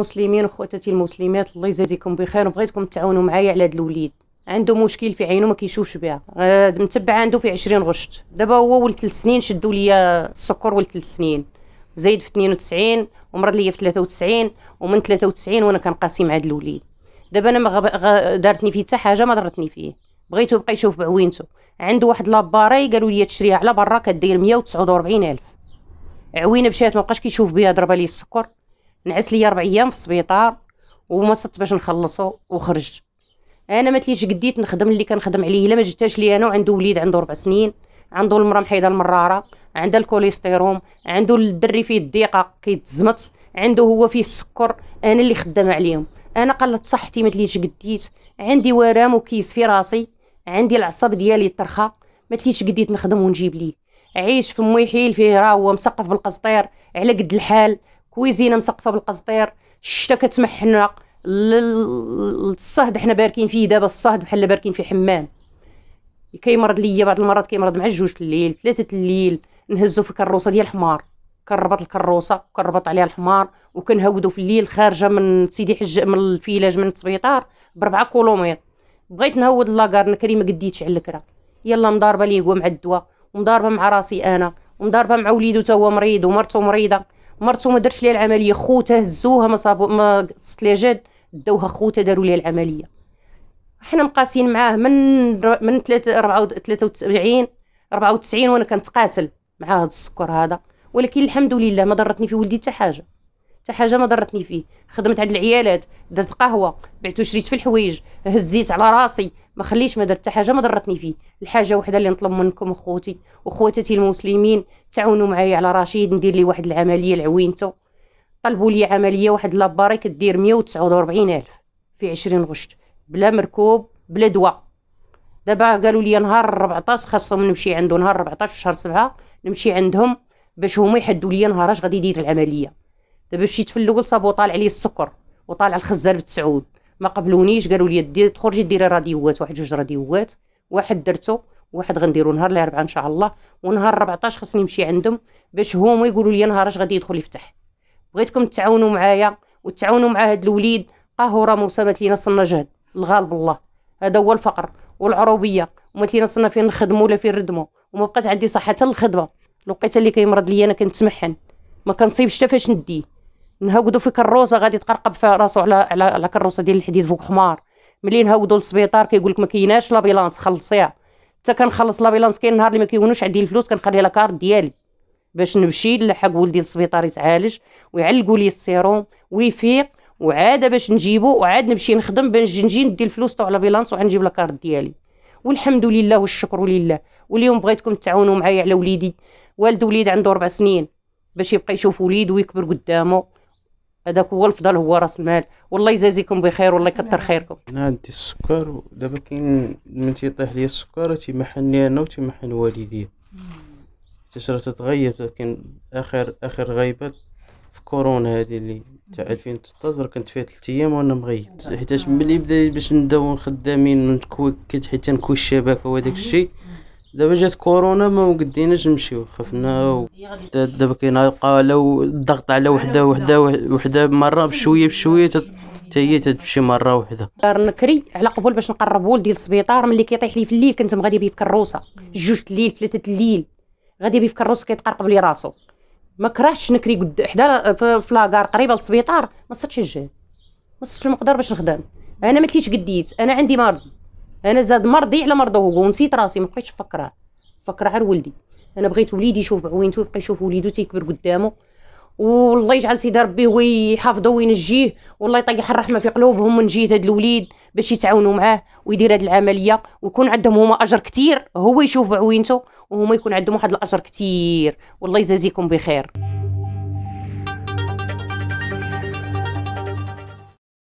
المسلمين وخواتاتي المسلمات الله يجازيكم بخير وبغيتكم تعاونوا معايا على هذا الوليد عنده مشكل في عينه ما كيشوفش بها متبع عنده في 20 غشت دابا هو ولد 3 سنين شدوا ليا السكر ولد 3 سنين زايد في 92 ومرض ليا في 93 ومن 93 وانا كنقاسي مع هاد الوليد دابا انا ما غب... غ... دارتني فيه حتى حاجه ما ضرتني فيه بغيتو يبقى يشوف بعوينته عنده واحد لاباري قالوا لي تشريها على برا كدير 149000 عوينه مشات ما بقاش كيشوف بها ضربه لي السكر نعس ليا ربع ايام في السبيطار وما صدت باش نخلصو وخرج انا ما تليش قديت نخدم اللي كنخدم عليه الا ما جبتهاش لي انا وعنده وليد عنده ربع سنين عنده المراه محيده المراره عنده الكوليستيروم عنده الدري فيه الضيقه كيتزمت عنده هو فيه السكر انا اللي خدامه عليهم انا قلت صحتي ما تليش قديت عندي ورم وكيس في راسي عندي العصب ديالي ترخى ما تليش قديت نخدم ونجيب ليه عيش في ميحيل حيل فيه راه هو مسقف بالقسطير على قد الحال كويزينه مسقفه بالقزطير الشتا كتمحنا الصهد حنا باركين فيه دابا الصهد بحال باركين في حمام كيمرض ليا بعض المرات كيمرض مع جوج الليل ثلاثه الليل نهزو في كروسه ديال الحمار كنربط الكروسه كنربط عليها الحمار وكنهودو في الليل خارجه من سيدي حج من الفيلاج من السبيطار بربعة كولوميط بغيت نهود لاكار نكري ما قديتش على الكرا يلا مضاربه ليه مع الدواء ومضاربه مع راسي انا ومضاربه مع وليدو تا هو مريض ومرته مريضه مرته ما درتش ليها العمليه خوته هزوها ما صابو ما قصت ليها جد داوها خوته داروا ليها العمليه حنا مقاسين معاه من من 73 94 وانا كنتقاتل مع هذا السكر هذا ولكن الحمد لله ما ضرتني في ولدي حتى حاجه حتى حاجه ما ضرتني فيه خدمت عند العيالات درت قهوه بعت وشريت في الحوايج هزيت على راسي ما خليش ما درت حتى حاجه ما ضرتني فيه الحاجه وحده اللي نطلب منكم اخوتي وخواتاتي المسلمين تعاونوا معايا على رشيد ندير ليه واحد العمليه لعوينتو طلبوا لي عمليه واحد لاباري كدير 149000 الف في 20 غشت بلا مركوب بلا دواء دابا قالوا لي نهار 14 خاصهم نمشي عنده نهار 14 في شهر 7 نمشي عندهم باش هما يحدوا لي نهار اش غادي يدير العمليه دابا مشيت في الاول صابو طالع لي السكر وطالع الخزار بتسعود ما قبلونيش قالوا لي دي تخرجي ديري راديوات واحد جوج راديوات واحد درتو واحد غنديرو نهار الاربعاء ان شاء الله ونهار 14 خصني نمشي عندهم باش هما يقولوا لي نهار اش غادي يدخل يفتح بغيتكم تعاونوا معايا وتعاونوا مع هاد الوليد قهوره مسامات لينا صنا جهد الغالب الله هذا هو الفقر والعروبيه وما تلينا صنا فين نخدمو ولا فين نردمو وما بقات عندي صحه الخدمه الوقيته اللي كيمرض ليا انا كنتمحن ما كنصيبش حتى فاش نديه نهودوا في كروسه غادي تقرقب في راسو على على على كروسه ديال الحديد فوق حمار ملي نهودوا للسبيطار كيقول لك ما كايناش لابيلانس خلصيها حتى كنخلص لابيلانس كاين نهار اللي ما كيكونوش عندي الفلوس كنخلي لا كارت ديالي باش نمشي نلحق ولدي للسبيطار يتعالج ويعلقوا لي السيروم ويفيق وعاده باش نجيبو وعاد نمشي نخدم باش نجي ندي الفلوس تاع لابيلانس وغنجيب لاكارت ديالي والحمد لله والشكر لله واليوم بغيتكم تعاونوا معايا على وليدي والد وليد عنده ربع سنين باش يبقى يشوف وليد ويكبر قدامه هذاك هو الفضل هو راس المال والله يجازيكم بخير والله يكثر نعم. خيركم انا عندي السكر دابا كاين من تيطيح لي السكر تيمحني انا وتيمحن والدي تشرا تتغير لكن اخر اخر غيبه في كورونا هذه اللي تاع 2013 كنت فيها 3 ايام وانا مغيب حيتاش ملي بدا باش نداو خدامين ونتكوكت حيت تنكوي الشبكه وهداك الشيء دابا جات كورونا ما قديناش نمشيو خفنا و... دابا كاين لو الضغط على وحده وحده وحده مره بشويه بشويه حتى هي تتمشي مره وحده دار نكري على قبول باش نقرب ولدي للسبيطار ملي كيطيح لي في الليل كنت غادي بيه في كروسه جوج الليل ثلاثه الليل غادي بيه في كروسه كيتقرقب لي راسو ما كرهتش نكري قد حدا في لاكار قريبه للسبيطار ما صدتش الجهد ما صدتش المقدار باش نخدم انا ما تليش قديت انا عندي مرض انا زاد مرضي على مرضه هو ونسيت راسي ما بقيتش نفكرها نفكر غير ولدي انا بغيت وليدي يشوف بعوينته يبقى يشوف وليدو تيكبر قدامه والله يجعل سيدي ربي هو يحافظه وينجيه والله يطيح الرحمه في قلوبهم من جهه هاد الوليد باش يتعاونوا معاه ويدير هاد العمليه ويكون عندهم هما اجر كثير هو يشوف بعوينته وهما يكون عندهم واحد الاجر كثير والله يجازيكم بخير